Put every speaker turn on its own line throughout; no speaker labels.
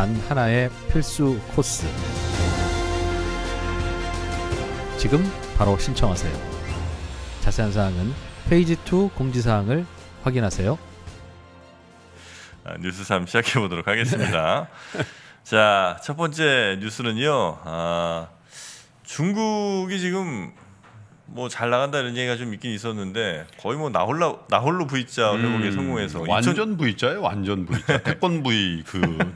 단 하나의 필수 코스. 지금 바로 신청하세요. 자세한 사항은 페이지 2 공지사항을 확인하세요.
아, 뉴스 3 시작해 보도록 하겠습니다. 네. 자, 첫 번째 뉴스는요. 아, 중국이 지금 뭐 잘 나간다는 얘기가 좀 있긴 있었는데 거의 뭐 나홀라
나홀로 V자 음, 회복에 음, 성공해서 완전 2000... V자예요 완전 V자 태권 V 그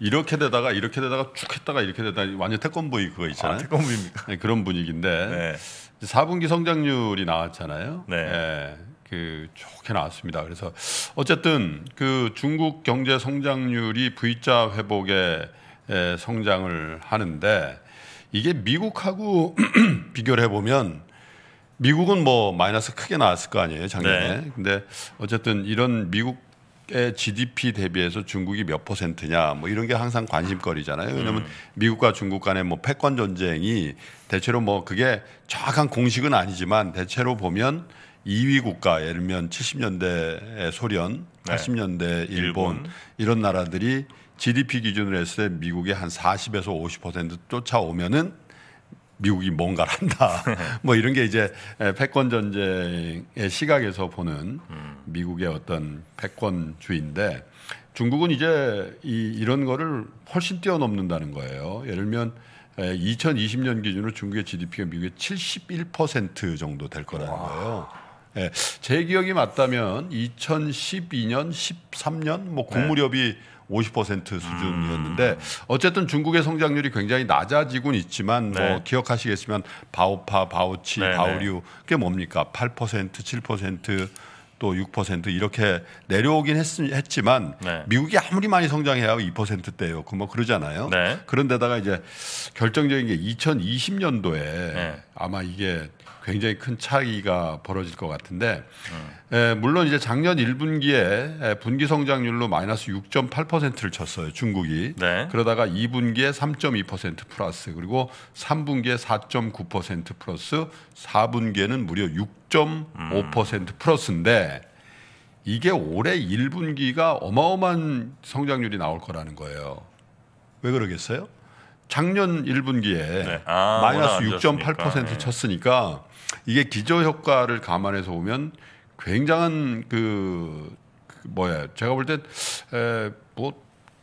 이렇게 되다가 이렇게 되다가 쭉 했다가 이렇게 되다가 완전 태권브이 그거 있잖아요. 아, 태권브입니까 네, 그런 분위기인데 네. 4분기 성장률이 나왔잖아요. 네. 네. 그 좋게 나왔습니다. 그래서 어쨌든 그 중국 경제 성장률이 V자 회복에 에, 예, 성장을 하는데 이게 미국하고 비교를 해보면 미국은 뭐 마이너스 크게 나왔을 거 아니에요 작년에. 네. 근데 어쨌든 이런 미국 미국의 GDP 대비해서 중국이 몇 퍼센트냐 뭐 이런 게 항상 관심거리잖아요. 왜냐하면 음. 미국과 중국 간의 뭐 패권 전쟁이 대체로 뭐 그게 정확한 공식은 아니지만 대체로 보면 2위 국가 예를 들면 70년대 소련, 네. 80년대 일본, 일본 이런 나라들이 GDP 기준으로 했을 때 미국의 한 40에서 50% 쫓아오면은 미국이 뭔가를 한다. 뭐 이런 게 이제 패권 전쟁의 시각에서 보는 미국의 어떤 패권주의인데 중국은 이제 이, 이런 거를 훨씬 뛰어넘는다는 거예요. 예를 들면 2020년 기준으로 중국의 GDP가 미국의 71% 정도 될 거라는 와. 거예요. 예, 제 기억이 맞다면 2012년, 13년 뭐 국무렵이 네. 50% 수준이었는데 음. 어쨌든 중국의 성장률이 굉장히 낮아지곤 있지만 뭐 네. 뭐 기억하시겠지만 바오파, 바오치, 네네. 네. 바오류 그게 뭡니까? 8%, 7%. 또 6% 이렇게 내려오긴 했, 지만 네. 미국이 아무리 많이 성장해야 2%대요. 그 뭐 그러잖아요. 네. 그런데다가 이제 결정적인 게 2020년도에 아마 이게 굉장히 큰 차이가 벌어질 것 같은데 음. 에, 물론 이제 작년 1분기에 분기 성장률로 마이너스 6.8%를 쳤어요 중국이 네. 그러다가 2분기에 3.2% 플러스 그리고 3분기에 4.9% 플러스 4분기에는 무려 6.5% 음. 플러스인데 이게 올해 1분기가 어마어마한 성장률이 나올 거라는 거예요 왜 그러겠어요? 작년 1분기에 네. 아, 마이너스 6.8% 네. 쳤으니까 이게 기저 효과를 감안해서 보면 굉장한 그, 그 뭐야 제가 볼 때 뭐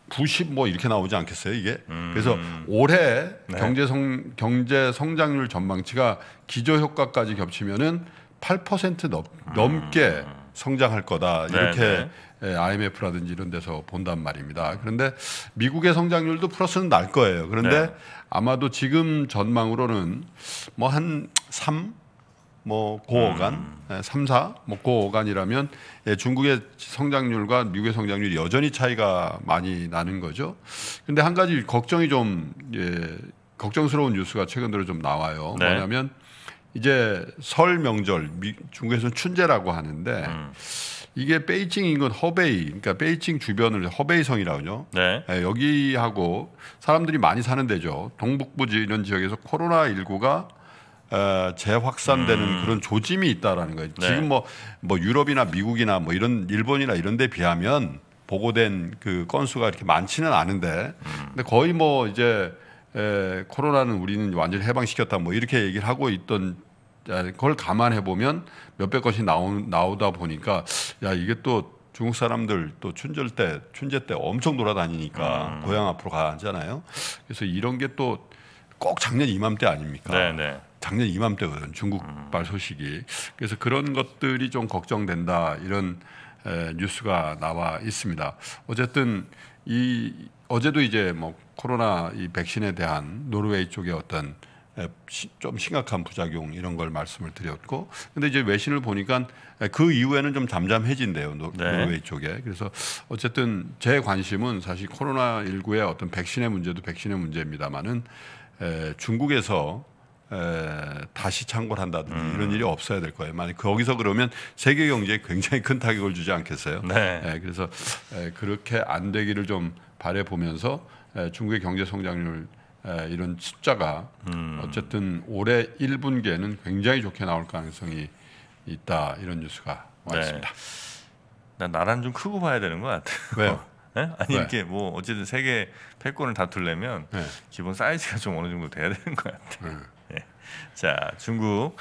90 뭐 이렇게 나오지 않겠어요 이게 음. 그래서 올해 네. 경제 성 경제 성장률 전망치가 기저 효과까지 겹치면은 8% 넘, 넘게 음. 성장할 거다 네, 이렇게 네, 네. 예, IMF라든지 이런 데서 본단 말입니다. 그런데 미국의 성장률도 플러스는 날 거예요. 그런데 네. 아마도 지금 전망으로는 뭐 한 3, 뭐, 뭐 고어간, 음. 3, 예, 4, 뭐 고어간이라면 예, 중국의 성장률과 미국의 성장률이 여전히 차이가 많이 나는 거죠. 근데 한 가지 걱정이 좀 예, 걱정스러운 뉴스가 최근 들어 좀 나와요. 네. 뭐냐면 이제 설 명절 중국에서는 춘제라고 하는데 음. 이게 베이징인 건 허베이 그러니까 베이징 주변을 허베이성이라고요. 네. 네, 여기하고 사람들이 많이 사는 데죠. 동북부 이런 지역에서 코로나 19가 어, 재확산되는 음. 그런 조짐이 있다라는 거예요. 네. 지금 뭐뭐 뭐 유럽이나 미국이나 뭐 이런 일본이나 이런 데 비하면 보고된 그 건수가 이렇게 많지는 않은데 음. 근데 거의 뭐 이제 에, 코로나는 우리는 완전히 해방시켰다 뭐 이렇게 얘기를 하고 있던 아, 그걸 감안해 보면 몇백 것이 나오, 나오다 보니까 야 이게 또 중국 사람들 또 춘절 때 춘제 때 엄청 돌아다니니까 음. 고향 앞으로 가잖아요. 그래서 이런 게 또 꼭 작년 이맘때 아닙니까? 네네. 네. 작년 이맘때거든 중국발 음. 소식이. 그래서 그런 것들이 좀 걱정된다 이런 에, 뉴스가 나와 있습니다. 어쨌든 이 어제도 이제 뭐 코로나 이 백신에 대한 노르웨이 쪽의 어떤 좀 심각한 부작용 이런 걸 말씀을 드렸고 근데 이제 외신을 보니까 그 이후에는 좀 잠잠해진대요 노, 네. 르웨이 쪽에 그래서 어쨌든 제 관심은 사실 코로나 19의 어떤 백신의 문제도 백신의 문제입니다만은 중국에서 에, 다시 창궐 한다든지 음. 이런 일이 없어야 될 거예요. 만약 거기서 그러면 세계 경제에 굉장히 큰 타격을 주지 않겠어요. 네. 에, 그래서 에, 그렇게 안 되기를 좀 바래 보면서 중국의 경제 성장률 이런 숫자가 음. 어쨌든 올해 1분기에는 굉장히 좋게 나올 가능성이 있다 이런 뉴스가 네. 왔습니다. 난나란좀 크고 봐야 되는 것 같아요. 왜요? 네? 아니 네. 이렇게 뭐 어쨌든
세계 패권을 다투려면 네. 기본 사이즈가 좀 어느 정도 돼야 되는 것 같아요. 네. 자, 중국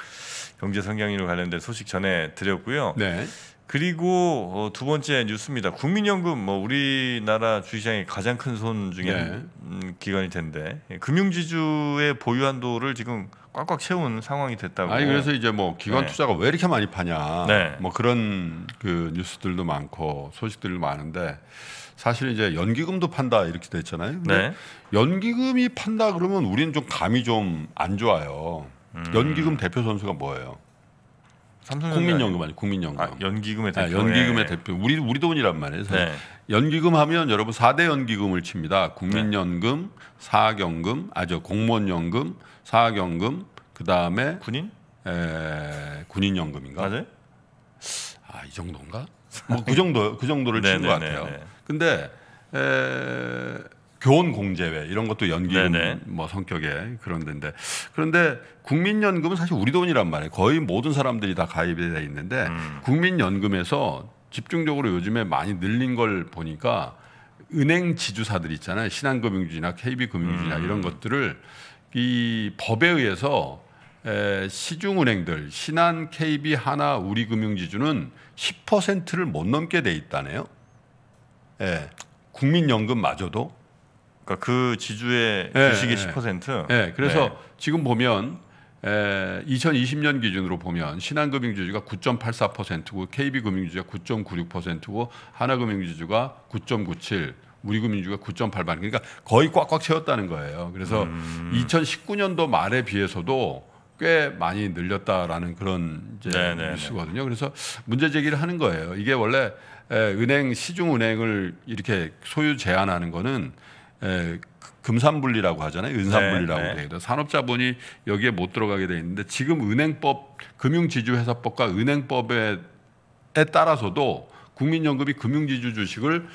경제 성장률 관련된 소식 전해 드렸고요. 네. 그리고 어, 두 번째 뉴스입니다. 국민연금 뭐 우리나라 주시장의 가장 큰
손 중에 네. 음, 기관일 텐데
금융지주의 보유한도를 지금 꽉꽉 채운 상황이 됐다고. 아니 그래서 이제
뭐 기관 네. 투자가 왜 이렇게 많이 파냐. 네. 뭐 그런 그 뉴스들도 많고 소식들도 많은데 사실 이제 연기금도 판다 이렇게 됐잖아요. 네. 연기금이 판다 그러면 우리는 좀 감이 좀 안 좋아요. 음. 연기금 대표 선수가 뭐예요? 국민연금 아니 국민연금. 아, 연기금의 대표. 아, 연기금의 대표. 우리 우리 돈이란 말이에요. 네. 연기금 하면 여러분 4대 연기금을 칩니다. 국민연금, 네. 사학연금, 아저 공무원연금, 사학연금, 그다음에 군인? 에, 군인연금인가? 맞아요? 아, 이 정도인가? 뭐 그 정도 그 정도를 치는 네, 것 네, 같아요. 근데 에, 교원 공제회 이런 것도 연기금 네뭐 성격의 그런 데인데 그런데 국민연금은 사실 우리 돈이란 말이에요. 거의 모든 사람들이 다 가입이 돼 있는데 음. 국민연금에서 집중적으로 요즘에 많이 늘린 걸 보니까 은행 지주사들 있잖아요. 신한금융주나 KB금융주나 음. 이런 것들을 이 법에 의해서 에, 시중은행들 신한, KB, 하나, 우리금융지주는 10%를 못 넘게 돼 있다네요. 예. 국민연금마저도 그러니까 그 지주의 예, 주식의 예. 10%. 예. 그래서 네. 지금 보면 에, 2020년 기준으로 보면 신한금융주주가 9.84%고 KB금융주주가 9.96%고 하나금융주주가 9.97, 우리금융주가 9.88. 그러니까 거의 꽉꽉 채웠다는 거예요. 그래서 음. 2019년도 말에 비해서도 꽤 많이 늘렸다라는 그런 이제 네, 네, 네. 뉴스거든요. 그래서 문제 제기를 하는 거예요. 이게 원래 은행 시중 은행을 이렇게 소유 제한하는 거는 그 금산분리라고 하잖아요. 은산분리라고 네, 네. 돼요. 산업자본이 여기에 못 들어가게 돼 있는데 지금 은행법 금융지주회사법과 은행법에 따라서도 국민연금이 금융지주 주식을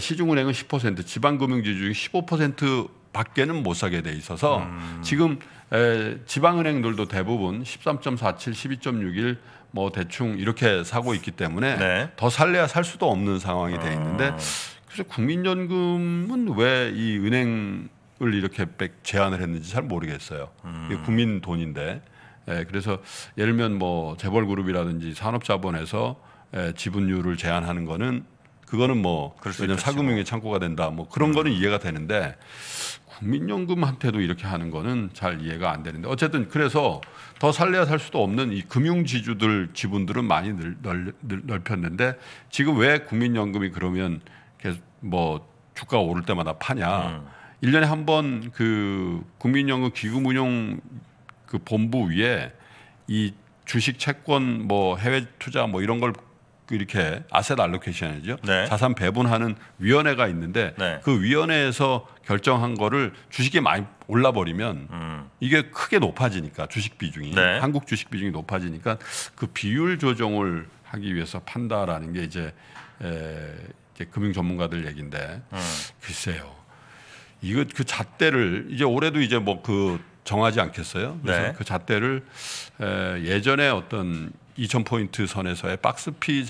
시중은행은 10%, 지방금융지주 15% 밖에는 못 사게 돼 있어서 음. 지금 에, 지방은행들도 대부분 13.47, 12.61, 뭐 대충 이렇게 사고 있기 때문에 네. 더 살래야 살 수도 없는 상황이 돼 아. 있는데 음. 그래서 국민연금은 왜 이 은행을 이렇게 백 제한을 했는지 잘 모르겠어요. 음. 국민 돈인데 에, 예, 그래서 예를 들면 뭐 재벌그룹이라든지 산업자본에서 에, 지분율을 제한하는 거는 그거는 뭐왜냐 사금융의 창고가 된다 뭐 그런 음. 거는 이해가 되는데 국민연금한테도 이렇게 하는 거는 잘 이해가 안 되는데 어쨌든 그래서 더 살려야 살 수도 없는 이 금융지주들 지분들은 많이 늘, 널, 넓혔는데 지금 왜 국민연금이 그러면 계속 뭐 주가가 오를 때마다 파냐 음. 1년에 한 번 그 국민연금 기금운용 그 본부 위에 이 주식 채권 뭐 해외 투자 뭐 이런 걸 이렇게 아셋 알로케이션이죠. 네. 자산 배분하는 위원회가 있는데 네. 그 위원회에서 결정한 거를 주식이 많이 올라 버리면 음. 이게 크게 높아지니까 주식 비중이 네. 한국 주식 비중이 높아지니까 그 비율 조정을 하기 위해서 판다라는 게 이제 에, 이제 금융 전문가들 얘긴데 음. 글쎄요. 이거 그 잣대를 이제 올해도 이제 뭐 그 정하지 않겠어요. 그래서 네. 그 잣대를 에, 예전에 어떤 2,000포인트 선에서의 박스피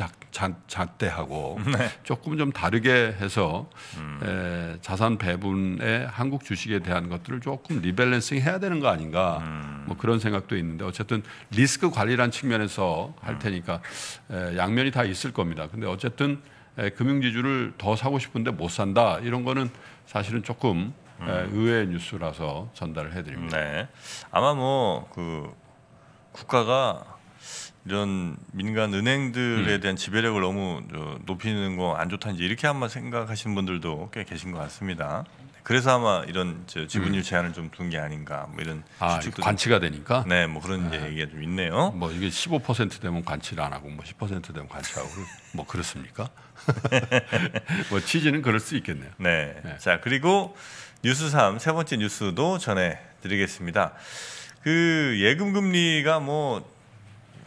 잣대하고 네. 조금 좀 다르게 해서 음. 에, 자산 배분에 한국 주식에 대한 것들을 조금 리밸런싱 해야 되는 거 아닌가 음. 뭐 그런 생각도 있는데 어쨌든 리스크 관리란 측면에서 할 음. 테니까 에, 양면이 다 있을 겁니다. 근데 어쨌든 에, 금융지주를 더 사고 싶은데 못 산다 이런 거는 사실은 조금 에, 음. 의외의 뉴스라서 전달을 해드립니다. 네. 아마 뭐 그
국가가 이런 민간 은행들에 음. 대한 지배력을 너무 높이는 거 안 좋다는지 이렇게 한번 생각하시는 분들도 꽤 계신 것 같습니다. 그래서 아마 이런 지분율 음. 제한을 좀 둔 게 아닌가 뭐 이런 아, 관치가
좀, 되니까 네뭐 그런 네. 얘기가 좀 있네요. 뭐 이게 15% 되면 관치를 안 하고 뭐 10% 되면 관치하고 뭐 그렇습니까? 뭐 취지는 그럴 수 있겠네요. 네. 네. 자 그리고
뉴스 3세 번째 뉴스도 전해드리겠습니다. 그 예금 금리가 뭐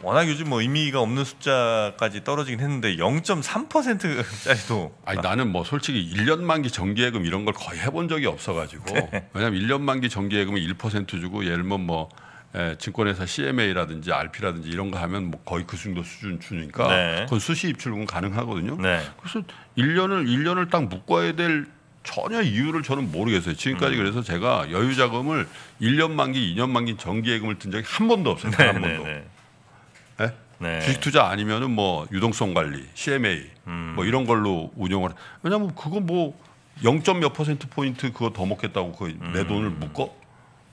워낙 요즘 뭐 의미가 없는 숫자까지 떨어지긴 했는데
0.3%짜리도 아니 나는 뭐 솔직히 1년 만기 정기예금 이런 걸 거의 해본 적이 없어가지고 네. 왜냐면 1년 만기 정기예금은 1% 주고 예를 들면 뭐 예, 증권회사 CMA라든지 RP라든지 이런 거 하면 뭐 거의 그 정도 수준 주니까 네. 그건 수시 입출금 가능하거든요. 네. 그래서 1년을 1년을 딱 묶어야 될 전혀 이유를 저는 모르겠어요. 지금까지 음. 그래서 제가 여유 자금을 1년 만기, 2년 만기 정기예금을 든 적이 한 번도 없어요. 네, 한 네, 번도. 네. 네. 주식 투자 아니면은 뭐 유동성 관리, CMA 음. 뭐 이런 걸로 운영을 왜냐면 그거 뭐 0.몇 퍼센트 포인트 그거 더 먹겠다고 그내 음. 돈을 묶어?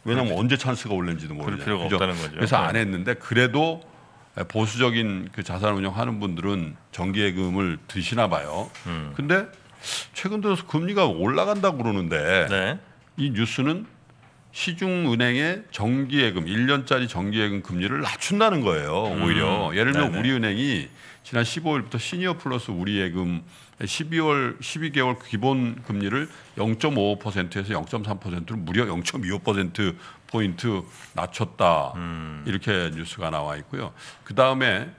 왜냐면 그렇지. 언제 찬스가 올는지도 모르죠. 필요가 그죠? 없다는 거죠. 그래서 안 네. 했는데 그래도 보수적인 그 자산 운용하는 분들은 정기예금을 드시나 봐요. 음. 근데 최근 들어서 금리가 올라간다고 그러는데 네. 이 뉴스는 시중은행의 정기예금 1년짜리 정기예금 금리를 낮춘다는 거예요. 음. 오히려 음, 예를 들면 네네. 우리은행이 지난 15일부터 시니어 플러스 우리예금 12월 12개월 기본 금리를 0.55%에서 0.3%로 무려 0.25% 포인트 낮췄다 음. 이렇게 뉴스가 나와 있고요. 그 다음에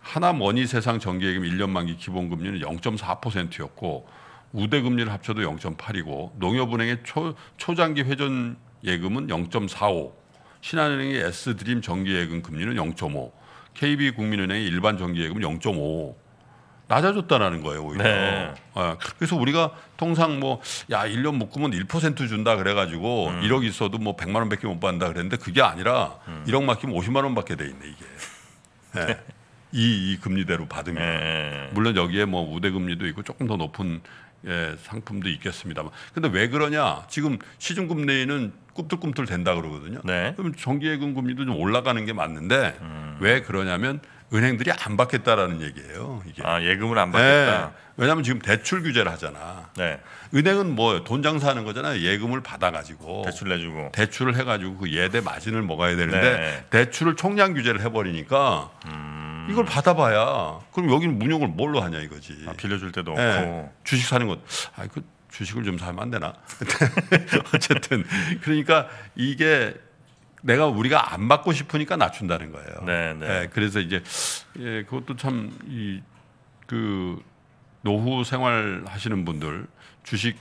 하나머니 세상 정기예금 1년 만기 기본금리는 0.4%였고 우대금리를 합쳐도 0.8이고 농협은행의 초, 초장기 회전 예금은 0.45, 신한은행의 S드림 정기예금 금리는 0.5, KB 국민은행의 일반 정기예금은 0.5. 낮아졌다라는 거예요, 오히려. 네. 어, 그래서 우리가 통상 뭐, 야, 1년 묶으면 1% 준다 그래가지고 음. 1억 있어도 뭐 100만 원 밖에 못 받는다 그랬는데 그게 아니라 음. 1억 맡기면 50만 원 받게 돼 있네, 이게. 네. 이, 이 금리대로 받으면. 네. 물론 여기에 뭐 우대금리도 있고 조금 더 높은 예, 상품도 있겠습니다만. 근데 왜 그러냐. 지금 시중금리는 꿈틀꿈틀 된다 그러거든요. 네. 그럼 정기예금 금리도 좀 올라가는 게 맞는데 음. 왜 그러냐면 은행들이 안 받겠다라는 얘기예요. 이게. 아 예금을 안 받겠다. 네. 왜냐하면 지금 대출 규제를 하잖아. 네. 은행은 뭐 돈 장사하는 거잖아요. 예금을 받아가지고 대출 내주고 대출을 해가지고 그 예대 마진을 먹어야 되는데 네. 대출을 총량 규제를 해버리니까 음... 이걸 받아봐야 그럼 여기는 문용을 뭘로 하냐 이거지. 아, 빌려줄 때도 네. 없고 주식 사는 것. 아그 주식을 좀 사면 안 되나? 어쨌든 그러니까 이게 내가 우리가 안 받고 싶으니까 낮춘다는 거예요. 네, 네. 예, 그래서 이제 예, 그것도 참 이 그 노후 생활 하시는 분들 주식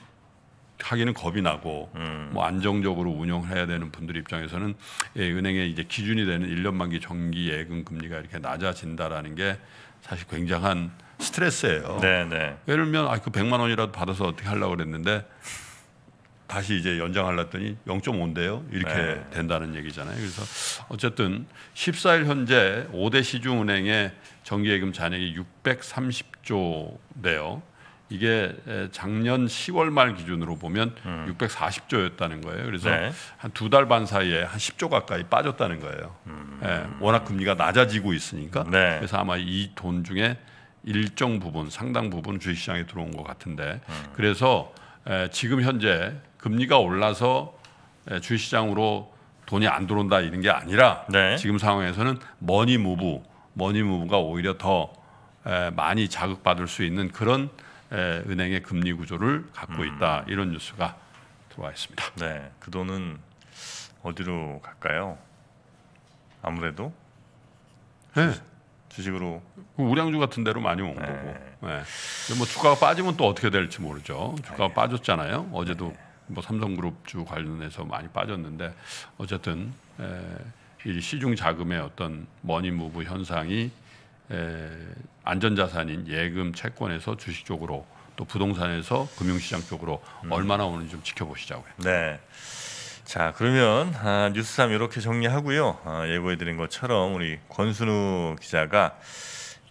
하기는 겁이 나고 음. 뭐 안정적으로 운영해야 되는 분들 입장에서는 예, 은행의 이제 기준이 되는 1년 만기 정기 예금 금리가 이렇게 낮아진다라는 게 사실 굉장한 스트레스예요. 네네. 네. 예를 들면 아그 100만 원이라도 받아서 어떻게 하려고 그랬는데 다시 이제 연장하려더니 0.5인데요. 이렇게 네. 된다는 얘기잖아요. 그래서 어쨌든 14일 현재 5대 시중은행의 정기예금 잔액이 6 3 0조인요 이게 작년 10월 말 기준으로 보면 음. 640조였다는 거예요. 그래서 네. 한두 달 반 사이에 한 10조 가까이 빠졌다는 거예요. 음. 예, 워낙 금리가 낮아지고 있으니까 네. 그래서 아마 이 돈 중에 일정 부분 상당 부분 주식시장에 들어온 것 같은데 음. 그래서 지금 현재 금리가 올라서 주식시장으로 돈이 안 들어온다 이런 게 아니라 네. 지금 상황에서는 머니 무브 머니 무브가 오히려 더 많이 자극받을 수 있는 그런 은행의 금리 구조를 갖고 음. 있다 이런 뉴스가 들어와 있습니다. 네, 그 돈은 어디로 갈까요? 아무래도 네. 주식으로 그 우량주 같은 데로 많이 온 네. 거고. 네. 뭐 주가가 빠지면 또 어떻게 될지 모르죠. 주가가 네. 빠졌잖아요. 어제도 네. 뭐 삼성그룹 주 관련해서 많이 빠졌는데 어쨌든 에, 이 시중 자금의 어떤 머니 무브 현상이 에, 안전자산인 예금 채권에서 주식 쪽으로 또 부동산에서 금융시장 쪽으로 음. 얼마나 오는지 좀 지켜보시자고요. 네. 자 그러면
아, 뉴스삼 이렇게 정리하고요. 아, 예고해드린 것처럼 우리 권순우 기자가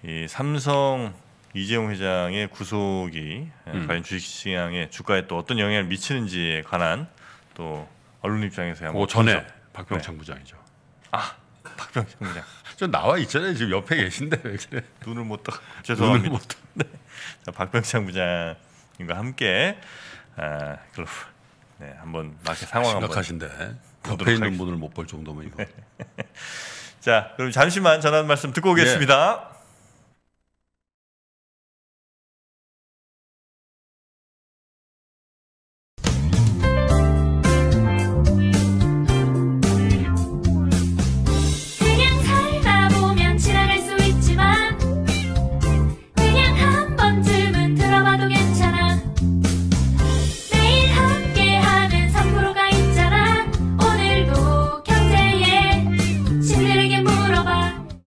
이 삼성 이재용 회장의 구속이 예, 음. 과연 주식시장의 주가에 또 어떤 영향을 미치는지에 관한 또 언론 입장에서 한번 그 전에 분석. 박병창 네. 부장이죠. 아 박병창 부장. 좀 나와 있잖아요. 지금 옆에 계신데 왜 그래? 눈을 못 떠. 죄송합니다. 눈을 못 네. 자 박병창 부장님과 함께 아, 글로 네, 한번 마켓 상황 심각하신데 옆에 있는 분을 못 볼 정도면 이거. 자, 그럼 잠시만 전하는 말씀 듣고 오겠습니다. 예.